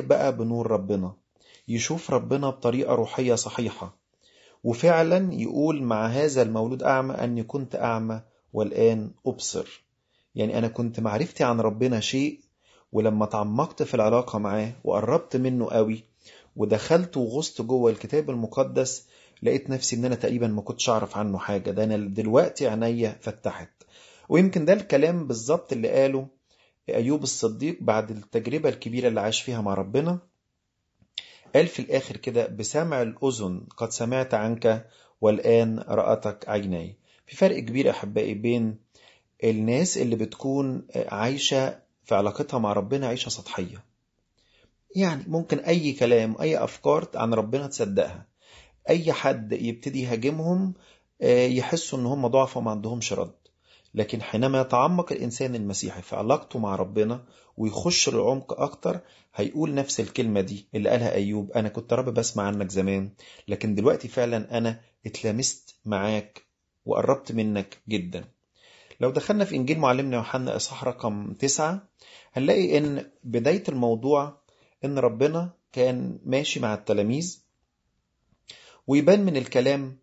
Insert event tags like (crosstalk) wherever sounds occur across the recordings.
بقى بنور ربنا يشوف ربنا بطريقة روحية صحيحة وفعلا يقول مع هذا المولود أعمى أني كنت أعمى والآن أبصر يعني أنا كنت معرفتي عن ربنا شيء ولما تعمقت في العلاقة معاه وقربت منه قوي ودخلت وغصت جوه الكتاب المقدس لقيت نفسي ان انا تقريبا ما كنتش اعرف عنه حاجة ده انا دلوقتي عينيا فتحت ويمكن ده الكلام بالظبط اللي قاله أيوب الصديق بعد التجربة الكبيرة اللي عاش فيها مع ربنا قال في الآخر كده بسمع الأذن قد سمعت عنك والآن رأتك عيناي في فرق كبير أحبائي بين الناس اللي بتكون عايشة في علاقتها مع ربنا عيشة سطحية يعني ممكن أي كلام أي أفكار عن ربنا تصدقها أي حد يبتدي يهاجمهم آه، يحسوا إن هم ضعفة ما عندهمش رد لكن حينما يتعمق الإنسان المسيحي في علاقته مع ربنا ويخش للعمق أكتر هيقول نفس الكلمة دي اللي قالها أيوب أنا كنت رب بسمع عنك زمان لكن دلوقتي فعلا أنا اتلامست معاك وقربت منك جدا لو دخلنا في إنجيل معلمنا يوحنا إصحاح رقم تسعة هنلاقي إن بداية الموضوع إن ربنا كان ماشي مع التلاميذ ويبان من الكلام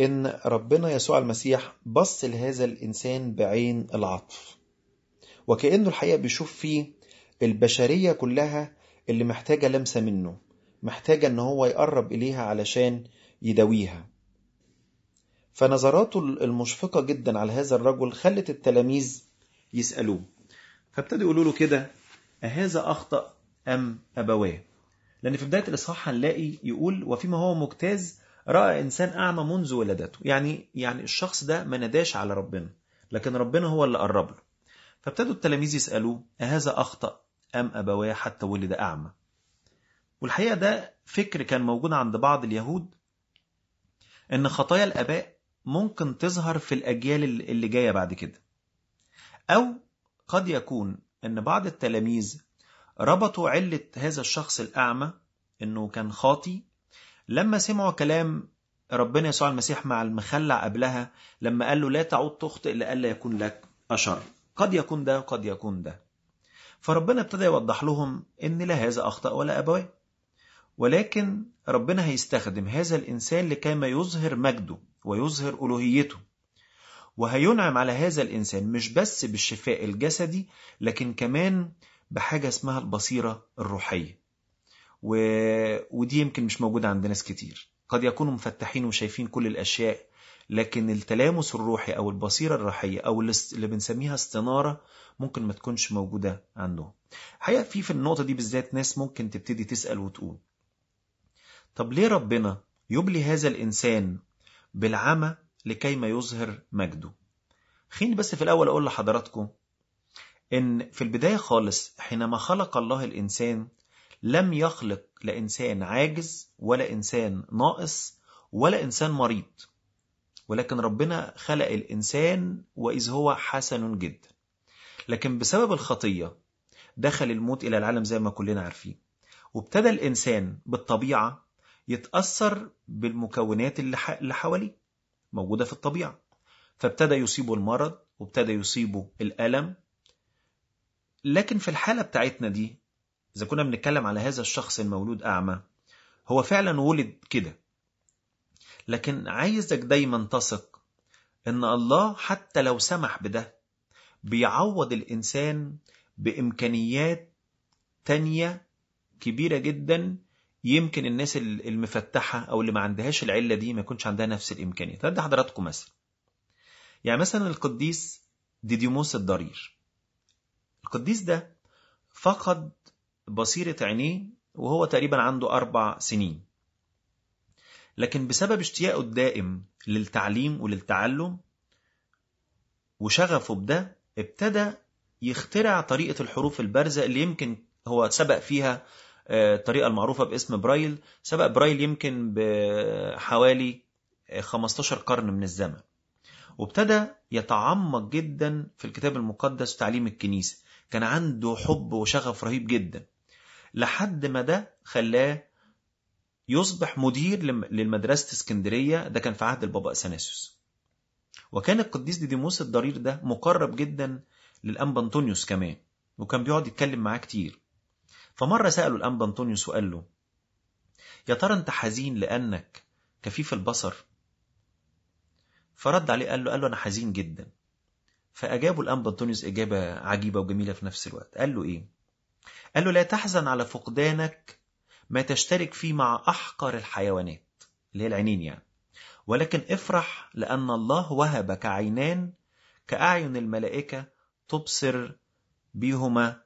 إن ربنا يسوع المسيح بص لهذا الإنسان بعين العطف وكأنه الحقيقة بيشوف فيه البشرية كلها اللي محتاجة لمسة منه محتاجة إن هو يقرب إليها علشان يداويها فنظراته المشفقة جدا على هذا الرجل خلت التلاميذ يسألوه فابتدوا يقولوا له كده أهذا أخطأ أم أبواه لأن في بداية الإصحاح هنلاقي يقول وفيما هو مجتاز رأى إنسان أعمى منذ ولادته يعني يعني الشخص ده ما نداش على ربنا لكن ربنا هو اللي قرب له فابتدوا التلاميذ يسألوه أهذا أخطأ أم أبواه حتى ولد أعمى والحقيقة ده فكر كان موجود عند بعض اليهود إن خطايا الآباء ممكن تظهر في الأجيال اللي جاية بعد كده أو قد يكون أن بعض التلاميذ ربطوا علة هذا الشخص الأعمى أنه كان خاطي لما سمعوا كلام ربنا يسوع المسيح مع المخلع قبلها لما قال له لا تعود تخطئ لئلا يكون لك أشر قد يكون ده قد يكون ده فربنا ابتدى يوضح لهم ان لا هذا اخطا ولا ابواه ولكن ربنا هيستخدم هذا الانسان لكيما يظهر مجده ويظهر الوهيته وهينعم على هذا الانسان مش بس بالشفاء الجسدي لكن كمان بحاجه اسمها البصيره الروحيه و... ودي يمكن مش موجودة عند ناس كتير قد يكونوا مفتحين وشايفين كل الأشياء لكن التلامس الروحي أو البصيرة الروحية أو اللي بنسميها استنارة ممكن ما تكونش موجودة عندهم حقيقة في في النقطة دي بالذات ناس ممكن تبتدي تسأل وتقول طب ليه ربنا يبلي هذا الإنسان بالعمى لكي ما يظهر مجده خليني بس في الأول أقول لحضراتكم إن في البداية خالص حينما خلق الله الإنسان لم يخلق لإنسان عاجز ولا إنسان ناقص ولا إنسان مريض ولكن ربنا خلق الإنسان وإذ هو حسن جدا لكن بسبب الخطية دخل الموت إلى العالم زي ما كلنا عارفين وابتدى الإنسان بالطبيعة يتأثر بالمكونات اللي حواليه موجودة في الطبيعة فابتدى يصيبه المرض وابتدى يصيبه الألم لكن في الحالة بتاعتنا دي إذا كنا بنتكلم على هذا الشخص المولود أعمى هو فعلا ولد كده لكن عايزك دايما تثق إن الله حتى لو سمح بده بيعوض الإنسان بإمكانيات تانية كبيرة جدا يمكن الناس المفتحة أو اللي ما عندهاش العلة دي ما يكونش عندها نفس الإمكانية ده حضراتكم مثلا يعني مثلا القديس ديديموس الضرير القديس ده فقد بصيرة عينيه وهو تقريبا عنده أربع سنين لكن بسبب اشتياقه الدائم للتعليم وللتعلم وشغفه بده ابتدى يخترع طريقة الحروف البارزة اللي يمكن هو سبق فيها الطريقة آه، المعروفة باسم برايل سبق برايل يمكن بحوالي 15 آه، قرن من الزمن وابتدى يتعمق جدا في الكتاب المقدس وتعليم الكنيسة كان عنده حب وشغف رهيب جدا لحد ما ده خلاه يصبح مدير لمدرسة اسكندرية ده كان في عهد البابا أثناسيوس وكان القديس ديديموس الضرير ده مقرب جدا للأنبا أنطونيوس كمان وكان بيقعد يتكلم معاه كتير فمرة سأله الأنبا أنطونيوس وقال له يا ترى أنت حزين لأنك كفيف البصر فرد عليه قال له قال له أنا حزين جدا فأجابه الأنبا أنطونيوس إجابة عجيبة وجميلة في نفس الوقت قال له إيه قال له لا تحزن على فقدانك ما تشترك فيه مع أحقر الحيوانات اللي هي العينين يعني ولكن افرح لأن الله وهبك عينان كأعين الملائكة تبصر بيهما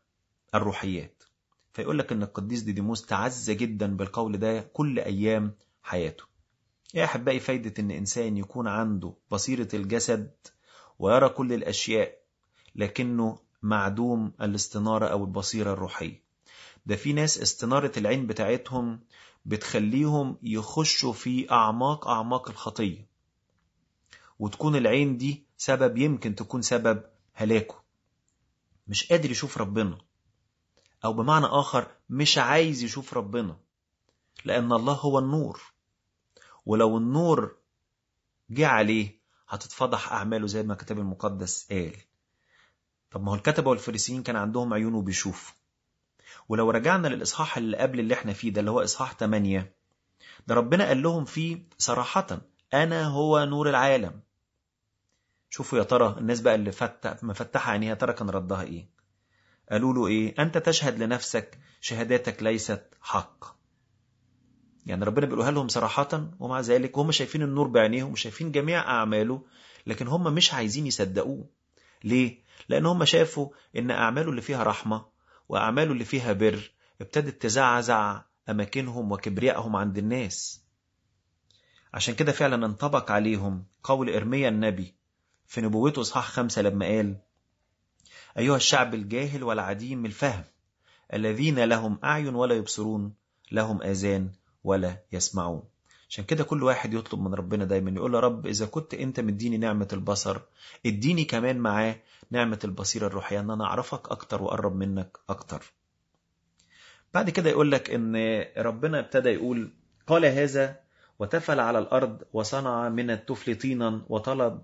الروحيات فيقول لك أن القديس ديديموس تعز جدا بالقول ده كل أيام حياته يا أحبائي فايدة أن إنسان يكون عنده بصيرة الجسد ويرى كل الأشياء لكنه معدوم الاستنارة أو البصيرة الروحية ده في ناس استنارة العين بتاعتهم بتخليهم يخشوا في أعماق أعماق الخطية وتكون العين دي سبب يمكن تكون سبب هلاكه مش قادر يشوف ربنا أو بمعنى آخر مش عايز يشوف ربنا لأن الله هو النور ولو النور جه عليه هتتفضح أعماله زي ما الكتاب المقدس قال طب ما هو الكتبة والفريسيين كان عندهم عيون وبيشوف ولو رجعنا للإصحاح اللي قبل اللي احنا فيه ده اللي هو إصحاح 8 ده ربنا قال لهم فيه صراحة أنا هو نور العالم شوفوا يا ترى الناس بقى اللي فتح مفتحة عينيها ترى كان ردها إيه قالوا له إيه أنت تشهد لنفسك شهاداتك ليست حق يعني ربنا بيقولها لهم صراحة ومع ذلك هم شايفين النور بعينيهم وشايفين جميع أعماله لكن هم مش عايزين يصدقوه ليه؟ لأن هم شافوا إن أعماله اللي فيها رحمة وأعماله اللي فيها بر ابتدت تزعزع أماكنهم وكبريائهم عند الناس عشان كده فعلا انطبق عليهم قول إرميا النبي في نبوته إصحاح خمسة لما قال أيها الشعب الجاهل والعديم الفهم الذين لهم أعين ولا يبصرون لهم آذان ولا يسمعون عشان كده كل واحد يطلب من ربنا دايما يقول يا رب إذا كنت أنت مديني نعمة البصر اديني كمان معاه نعمة البصيرة الروحية أن أنا أعرفك أكتر وأقرب منك أكتر بعد كده يقول لك أن ربنا ابتدى يقول قال هذا وتفل على الأرض وصنع من التفل طينا وطلب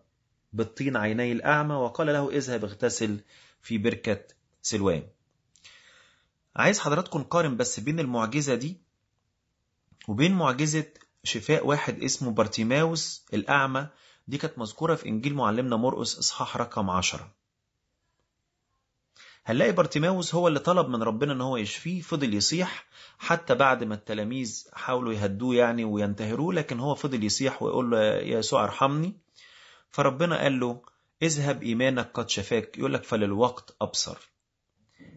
بالطين عيني الأعمى وقال له اذهب اغتسل في بركة سلوان عايز حضراتكم نقارن بس بين المعجزة دي وبين معجزة شفاء واحد اسمه بارتيماوس الأعمى دي كانت مذكورة في إنجيل معلمنا مرقس إصحاح رقم عشرة هنلاقي بارتيماوس هو اللي طلب من ربنا ان هو يشفيه فضل يصيح حتى بعد ما التلاميذ حاولوا يهدوه يعني وينتهروه لكن هو فضل يصيح ويقول له يا يسوع ارحمني فربنا قال له اذهب ايمانك قد شفاك يقول لك فللوقت ابصر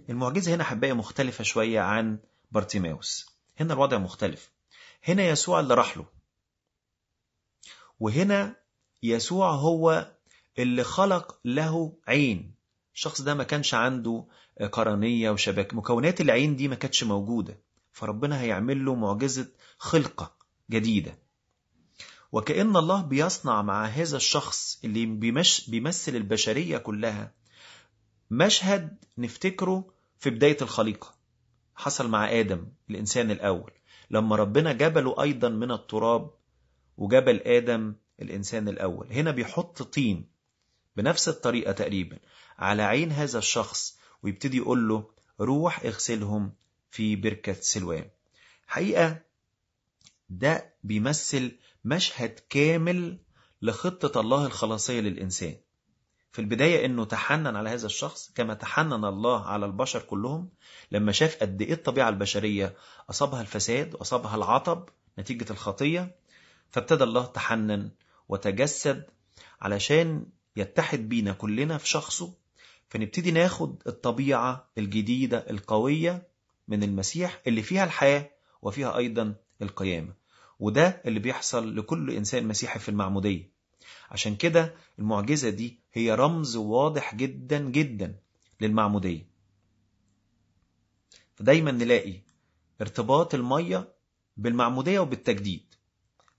المعجزه هنا حبايه مختلفه شويه عن بارتيماوس هنا الوضع مختلف هنا يسوع اللي راح له وهنا يسوع هو اللي خلق له عين الشخص ده ما كانش عنده قرنية وشبكة مكونات العين دي ما كانتش موجودة فربنا هيعمل له معجزة خلقة جديدة وكأن الله بيصنع مع هذا الشخص اللي بيمش بيمثل البشرية كلها مشهد نفتكره في بداية الخليقة حصل مع آدم الإنسان الأول لما ربنا جبله أيضا من التراب وجبل آدم الإنسان الأول هنا بيحط طين بنفس الطريقة تقريبا على عين هذا الشخص ويبتدي يقول له روح اغسلهم في بركة سلوان حقيقة ده بيمثل مشهد كامل لخطة الله الخلاصية للإنسان في البداية أنه تحنن على هذا الشخص كما تحنن الله على البشر كلهم لما شاف قد إيه الطبيعة البشرية أصابها الفساد وأصابها العطب نتيجة الخطية فابتدى الله تحنن وتجسد علشان يتحد بينا كلنا في شخصه فنبتدي ناخد الطبيعة الجديدة القوية من المسيح اللي فيها الحياة وفيها أيضا القيامة وده اللي بيحصل لكل إنسان مسيحي في المعمودية عشان كده المعجزة دي هي رمز واضح جدا جدا للمعمودية فدايما نلاقي ارتباط المية بالمعمودية وبالتجديد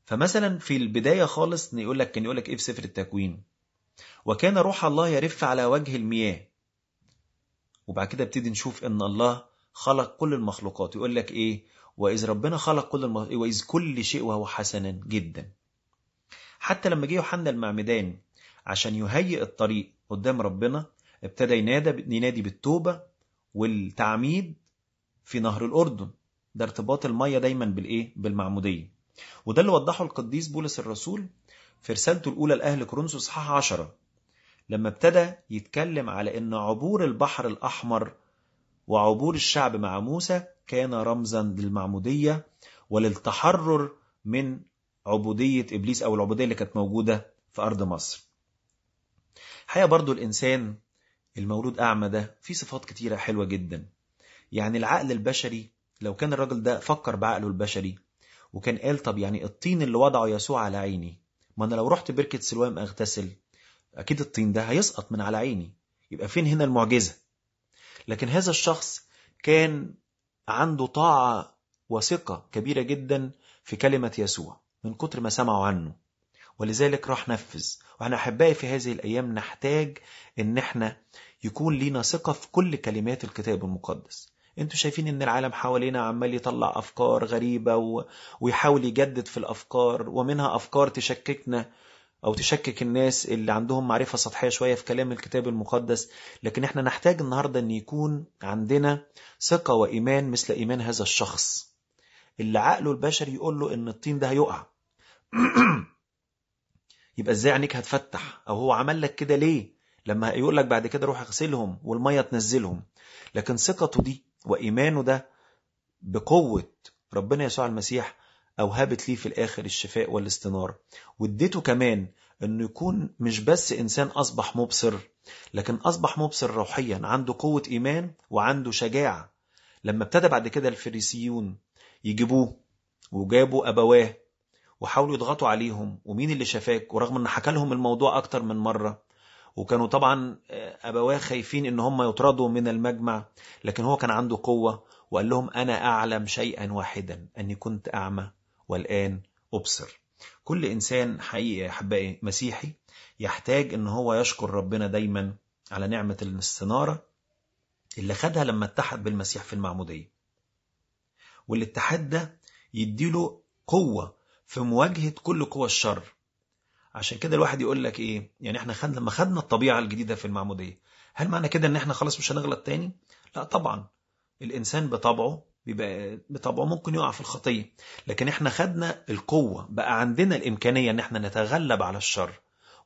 فمثلا في البداية خالص يقول لك كان يقول لك ايه في سفر التكوين وكان روح الله يرف على وجه المياه وبعد كده ابتدي نشوف ان الله خلق كل المخلوقات يقول لك ايه واذ ربنا خلق كل المخلوقات واذ كل شيء وهو حسنا جدا حتى لما جه يوحنا المعمدان عشان يهيئ الطريق قدام ربنا ابتدى ينادى ينادي بالتوبه والتعميد في نهر الاردن ده ارتباط الميه دايما بالايه بالمعموديه وده اللي وضحه القديس بولس الرسول في رسالته الاولى لاهل كورنثوس اصحاح 10 لما ابتدى يتكلم على ان عبور البحر الاحمر وعبور الشعب مع موسى كان رمزا للمعموديه وللتحرر من عبودية إبليس أو العبودية اللي كانت موجودة في أرض مصر حقيقة برضو الإنسان المولود أعمى ده فيه صفات كتيرة حلوة جدا يعني العقل البشري لو كان الراجل ده فكر بعقله البشري وكان قال طب يعني الطين اللي وضعه يسوع على عيني ما أنا لو رحت بركة سلوام أغتسل أكيد الطين ده هيسقط من على عيني يبقى فين هنا المعجزة لكن هذا الشخص كان عنده طاعة وثقة كبيرة جدا في كلمة يسوع من كتر ما سمعوا عنه ولذلك راح نفذ واحنا احبائي في هذه الايام نحتاج ان احنا يكون لينا ثقه في كل كلمات الكتاب المقدس انتوا شايفين ان العالم حوالينا عمال يطلع افكار غريبه و... ويحاول يجدد في الافكار ومنها افكار تشككنا او تشكك الناس اللي عندهم معرفه سطحيه شويه في كلام الكتاب المقدس لكن احنا نحتاج النهارده ان يكون عندنا ثقه وايمان مثل ايمان هذا الشخص اللي عقله البشري يقول له ان الطين ده هيقع (clears throat) يبقى ازاي عينيك هتفتح او هو عمل لك كده ليه لما يقول لك بعد كده روح اغسلهم والميه تنزلهم لكن ثقته دي وايمانه ده بقوه ربنا يسوع المسيح اوهبت ليه في الاخر الشفاء والاستناره واديته كمان انه يكون مش بس انسان اصبح مبصر لكن اصبح مبصر روحيا عنده قوه ايمان وعنده شجاعه لما ابتدى بعد كده الفريسيون يجيبوه وجابوا ابواه وحاولوا يضغطوا عليهم ومين اللي شفاك ورغم ان حكى لهم الموضوع اكتر من مره وكانوا طبعا آه، ابواه خايفين ان هم يطردوا من المجمع لكن هو كان عنده قوه وقال لهم انا اعلم شيئا واحدا اني كنت اعمى والان ابصر كل انسان حقيقي احبائي مسيحي يحتاج ان هو يشكر ربنا دايما على نعمه الاستناره اللي خدها لما اتحد بالمسيح في المعموديه والاتحاد ده يديله قوه في مواجهة كل قوى الشر عشان كده الواحد يقول لك ايه يعني احنا خد لما خدنا الطبيعة الجديدة في المعمودية هل معنى كده ان احنا خلاص مش هنغلط تاني لا طبعا الانسان بطبعه بيبقى بطبعه ممكن يقع في الخطية لكن احنا خدنا القوة بقى عندنا الامكانية ان احنا نتغلب على الشر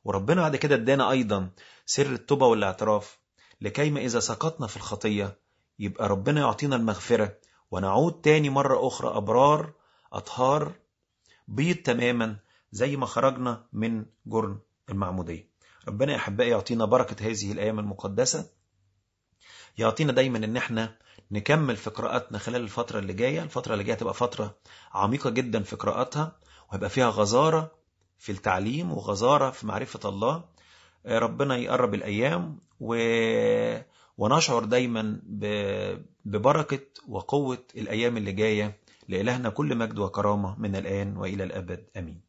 وربنا بعد كده ادانا ايضا سر التوبة والاعتراف لكيما اذا سقطنا في الخطية يبقى ربنا يعطينا المغفرة ونعود تاني مرة اخرى ابرار اطهار بيض تماما زي ما خرجنا من جرن المعمودية ربنا يا أحبائي يعطينا بركة هذه الأيام المقدسة يعطينا دايما ان احنا نكمل في قراءاتنا خلال الفترة اللي جاية الفترة اللي جاية تبقى فترة عميقة جدا في قراءاتها وهيبقى فيها غزارة في التعليم وغزارة في معرفة الله ربنا يقرب الأيام و... ونشعر دايما ب... ببركة وقوة الأيام اللي جاية لإلهنا كل مجد وكرامة من الآن وإلى الأبد أمين